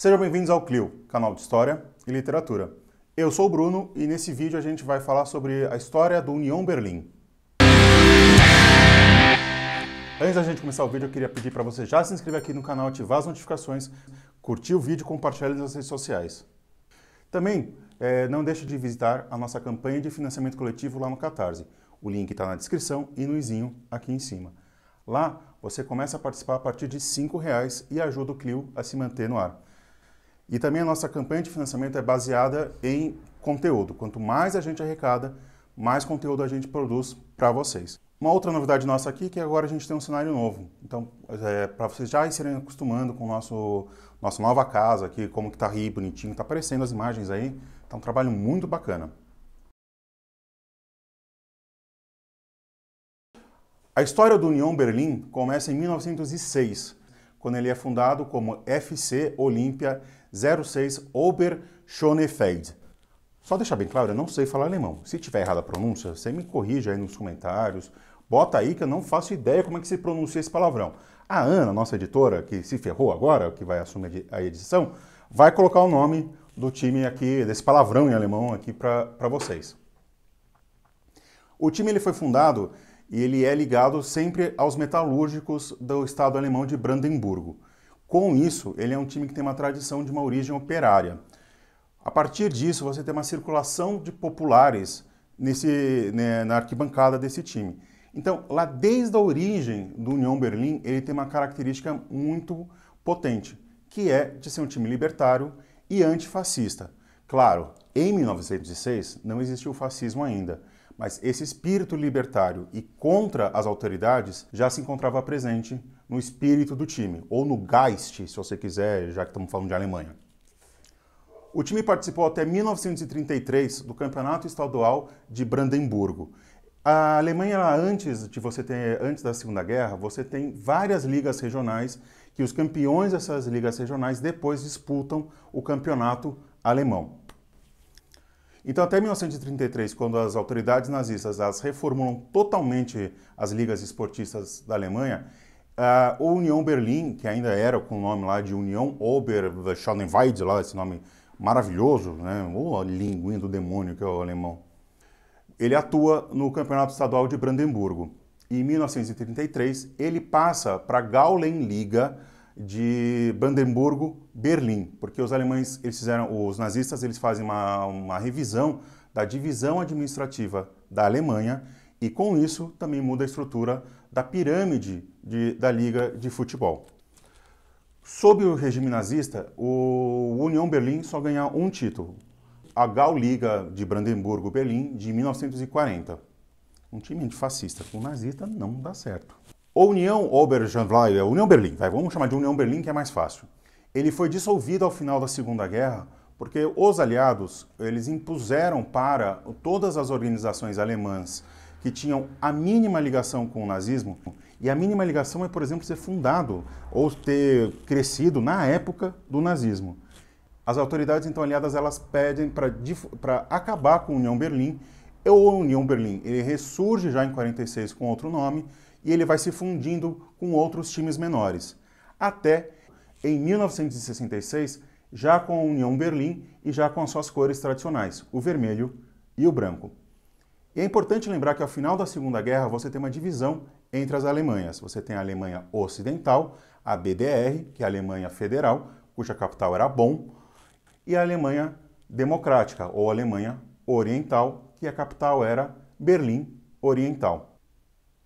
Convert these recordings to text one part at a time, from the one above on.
Sejam bem-vindos ao Clio, canal de História e Literatura. Eu sou o Bruno e nesse vídeo a gente vai falar sobre a história do União Berlim. Antes da gente começar o vídeo, eu queria pedir para você já se inscrever aqui no canal, ativar as notificações, curtir o vídeo e compartilhar nas redes sociais. Também é, não deixe de visitar a nossa campanha de financiamento coletivo lá no Catarse. O link está na descrição e no izinho aqui em cima. Lá você começa a participar a partir de R$ reais e ajuda o Clio a se manter no ar. E também a nossa campanha de financiamento é baseada em conteúdo. Quanto mais a gente arrecada, mais conteúdo a gente produz para vocês. Uma outra novidade nossa aqui é que agora a gente tem um cenário novo. Então, é, para vocês já irem acostumando com o nosso nossa nova casa aqui, como que está aí, bonitinho, está aparecendo as imagens aí. Está um trabalho muito bacana. A história do União Berlim começa em 1906, quando ele é fundado como FC Olympia 06 Ober Schönefeld. Só deixar bem claro, eu não sei falar alemão. Se tiver errada a pronúncia, você me corrija aí nos comentários. Bota aí que eu não faço ideia como é que se pronuncia esse palavrão. A Ana, nossa editora, que se ferrou agora, que vai assumir a edição, vai colocar o nome do time aqui, desse palavrão em alemão aqui para vocês. O time ele foi fundado e ele é ligado sempre aos metalúrgicos do estado alemão de Brandemburgo. Com isso, ele é um time que tem uma tradição de uma origem operária. A partir disso, você tem uma circulação de populares nesse, né, na arquibancada desse time. Então, lá desde a origem do União Berlim, ele tem uma característica muito potente, que é de ser um time libertário e antifascista. Claro, em 1906 não existia o fascismo ainda, mas esse espírito libertário e contra as autoridades já se encontrava presente no espírito do time, ou no Geist, se você quiser, já que estamos falando de Alemanha. O time participou até 1933 do Campeonato Estadual de Brandemburgo. A Alemanha, antes de você ter, antes da Segunda Guerra, você tem várias ligas regionais que os campeões dessas ligas regionais depois disputam o campeonato alemão. Então, até 1933, quando as autoridades nazistas as reformulam totalmente as ligas esportistas da Alemanha, a União Berlim, que ainda era com o nome lá de União Oberschonenweide, lá esse nome maravilhoso, né? Ou a linguinha do demônio que é o alemão. Ele atua no Campeonato Estadual de Brandemburgo. Em 1933, ele passa para a Gaulenliga, de Brandenburgo, Berlim, porque os alemães, eles fizeram, os nazistas, eles fazem uma, uma revisão da divisão administrativa da Alemanha e com isso também muda a estrutura da pirâmide de, da liga de futebol. Sob o regime nazista, o União Berlim só ganha um título, a Gauliga de Brandenburgo-Berlim de 1940. Um time antifascista com nazista não dá certo ou União Oberschanflei, é União Berlim, vai, vamos chamar de União Berlim que é mais fácil. Ele foi dissolvido ao final da Segunda Guerra porque os aliados, eles impuseram para todas as organizações alemãs que tinham a mínima ligação com o nazismo, e a mínima ligação é, por exemplo, ser fundado ou ter crescido na época do nazismo. As autoridades então aliadas elas pedem para acabar com a União Berlim, ou a União Berlim ele ressurge já em 1946 com outro nome, e ele vai se fundindo com outros times menores. Até em 1966, já com a União Berlim e já com as suas cores tradicionais, o vermelho e o branco. E é importante lembrar que ao final da Segunda Guerra você tem uma divisão entre as Alemanhas. Você tem a Alemanha Ocidental, a BDR, que é a Alemanha Federal, cuja capital era Bonn, e a Alemanha Democrática, ou Alemanha Oriental, que a capital era Berlim Oriental.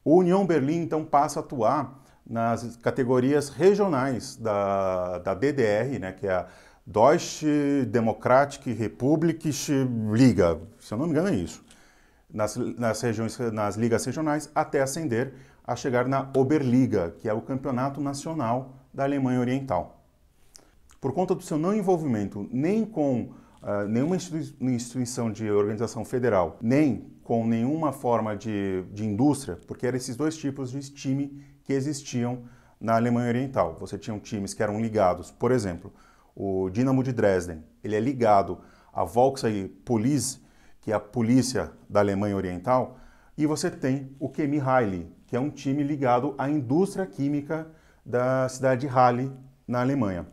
O União Berlim, então, passa a atuar nas categorias regionais da, da DDR, né, que é a Deutsche Demokratische Republikische Liga, se eu não me engano é isso, nas, nas, regiões, nas ligas regionais, até ascender a chegar na Oberliga, que é o campeonato nacional da Alemanha Oriental. Por conta do seu não envolvimento nem com uh, nenhuma instituição de organização federal, nem com nenhuma forma de, de indústria, porque eram esses dois tipos de time que existiam na Alemanha Oriental. Você tinha times que eram ligados, por exemplo, o Dinamo de Dresden, ele é ligado à Volkswagen Police, que é a polícia da Alemanha Oriental, e você tem o Chemie Halle, que é um time ligado à indústria química da cidade de Halle, na Alemanha.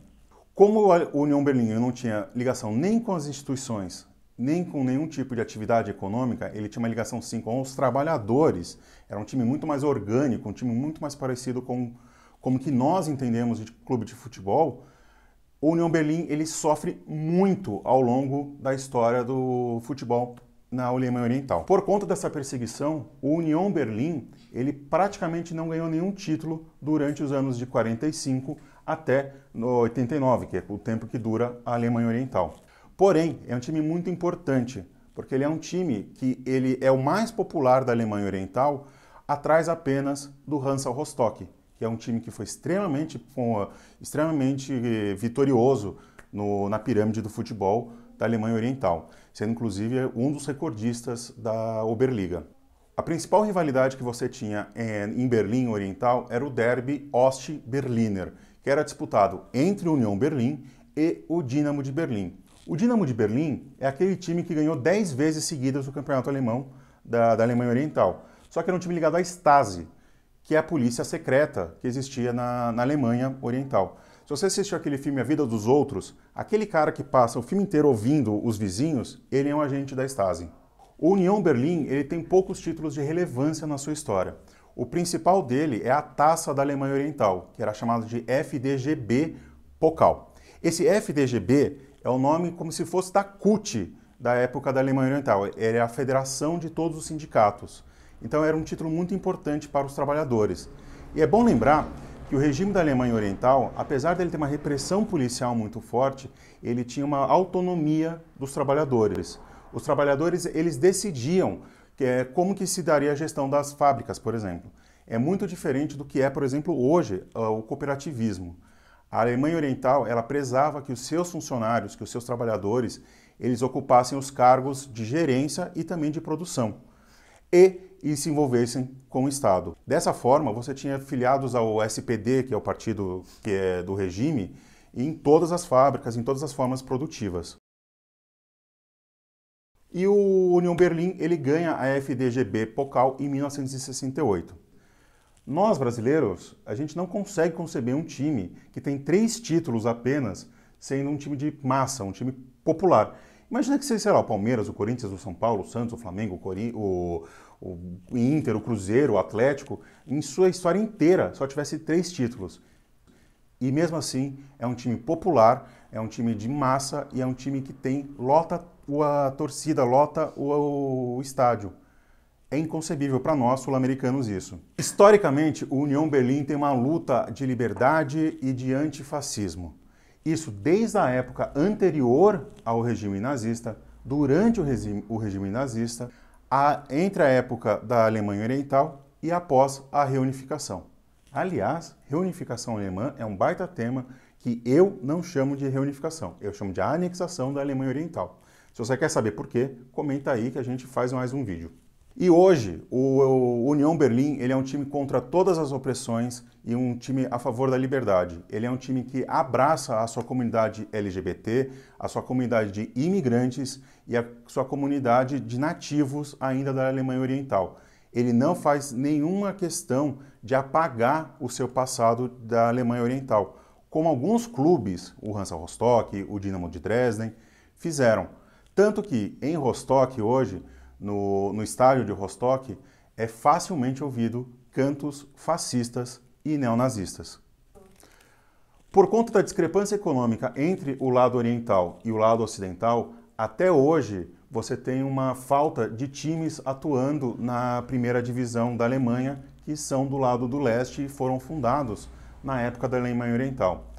Como a União Berlim não tinha ligação nem com as instituições, nem com nenhum tipo de atividade econômica, ele tinha uma ligação sim com os trabalhadores. Era um time muito mais orgânico, um time muito mais parecido com como que nós entendemos de clube de futebol. O União Berlim ele sofre muito ao longo da história do futebol na Alemanha Oriental. Por conta dessa perseguição, o União Berlim ele praticamente não ganhou nenhum título durante os anos de 45 até 89, que é o tempo que dura a Alemanha Oriental. Porém, é um time muito importante, porque ele é um time que ele é o mais popular da Alemanha Oriental, atrás apenas do Hansa Rostock, que é um time que foi extremamente, extremamente eh, vitorioso no, na pirâmide do futebol da Alemanha Oriental, sendo inclusive um dos recordistas da Oberliga. A principal rivalidade que você tinha eh, em Berlim Oriental era o derby Ost-Berliner, que era disputado entre o União Berlim e o Dinamo de Berlim. O Dinamo de Berlim é aquele time que ganhou 10 vezes seguidas o campeonato alemão da, da Alemanha Oriental. Só que era um time ligado à Stasi, que é a polícia secreta que existia na, na Alemanha Oriental. Se você assistiu aquele filme A Vida dos Outros, aquele cara que passa o filme inteiro ouvindo os vizinhos, ele é um agente da Stasi. O União Berlim ele tem poucos títulos de relevância na sua história. O principal dele é a taça da Alemanha Oriental, que era chamada de FDGB Pokal. Esse FDGB é o nome como se fosse da CUT da época da Alemanha Oriental, era é a federação de todos os sindicatos. Então era um título muito importante para os trabalhadores. E é bom lembrar que o regime da Alemanha Oriental, apesar dele ter uma repressão policial muito forte, ele tinha uma autonomia dos trabalhadores. Os trabalhadores eles decidiam que é como que se daria a gestão das fábricas, por exemplo. É muito diferente do que é, por exemplo, hoje ah, o cooperativismo. A Alemanha Oriental, ela prezava que os seus funcionários, que os seus trabalhadores, eles ocupassem os cargos de gerência e também de produção. E e se envolvessem com o Estado. Dessa forma, você tinha filiados ao SPD, que é o partido que é do regime, em todas as fábricas, em todas as formas produtivas. E o União Berlim ele ganha a FDGB Pocal em 1968. Nós brasileiros, a gente não consegue conceber um time que tem três títulos apenas sendo um time de massa, um time popular. Imagina que seja, sei lá, o Palmeiras, o Corinthians, o São Paulo, o Santos, o Flamengo, o, Cori o, o Inter, o Cruzeiro, o Atlético, em sua história inteira só tivesse três títulos. E mesmo assim, é um time popular, é um time de massa e é um time que tem lota a torcida lota o, o estádio. É inconcebível para nós, sul-americanos, isso. Historicamente, o União Berlim tem uma luta de liberdade e de antifascismo. Isso desde a época anterior ao regime nazista, durante o regime, o regime nazista, a, entre a época da Alemanha Oriental e após a reunificação. Aliás, reunificação alemã é um baita tema que eu não chamo de reunificação, eu chamo de anexação da Alemanha Oriental. Se você quer saber por quê, comenta aí que a gente faz mais um vídeo. E hoje, o União Berlim ele é um time contra todas as opressões e um time a favor da liberdade. Ele é um time que abraça a sua comunidade LGBT, a sua comunidade de imigrantes e a sua comunidade de nativos ainda da Alemanha Oriental. Ele não faz nenhuma questão de apagar o seu passado da Alemanha Oriental, como alguns clubes, o Hansa Rostock, o Dinamo de Dresden, fizeram. Tanto que em Rostock, hoje, no, no estádio de Rostock, é facilmente ouvido cantos fascistas e neonazistas. Por conta da discrepância econômica entre o lado oriental e o lado ocidental, até hoje você tem uma falta de times atuando na primeira divisão da Alemanha, que são do lado do leste e foram fundados na época da Alemanha Oriental.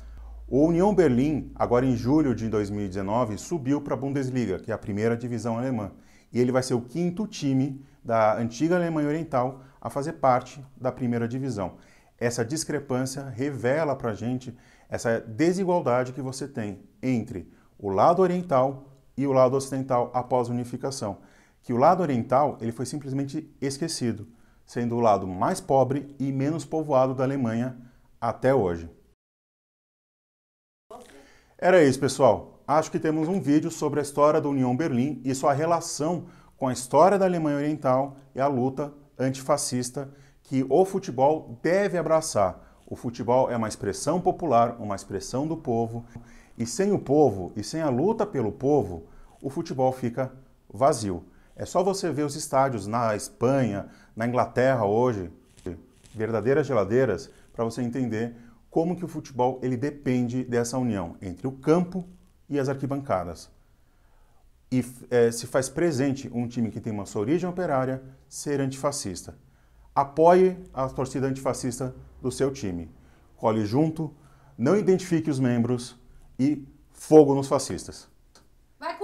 O Union Berlim, agora em julho de 2019, subiu para a Bundesliga, que é a primeira divisão alemã, e ele vai ser o quinto time da antiga Alemanha Oriental a fazer parte da primeira divisão. Essa discrepância revela para a gente essa desigualdade que você tem entre o lado oriental e o lado ocidental após a unificação, que o lado oriental ele foi simplesmente esquecido, sendo o lado mais pobre e menos povoado da Alemanha até hoje. Era isso, pessoal. Acho que temos um vídeo sobre a história da União Berlim e sua relação com a história da Alemanha Oriental e a luta antifascista que o futebol deve abraçar. O futebol é uma expressão popular, uma expressão do povo, e sem o povo e sem a luta pelo povo, o futebol fica vazio. É só você ver os estádios na Espanha, na Inglaterra hoje, verdadeiras geladeiras, para você entender como que o futebol ele depende dessa união entre o campo e as arquibancadas. E é, se faz presente um time que tem uma sua origem operária ser antifascista. Apoie a torcida antifascista do seu time. Cole junto, não identifique os membros e fogo nos fascistas. Vai,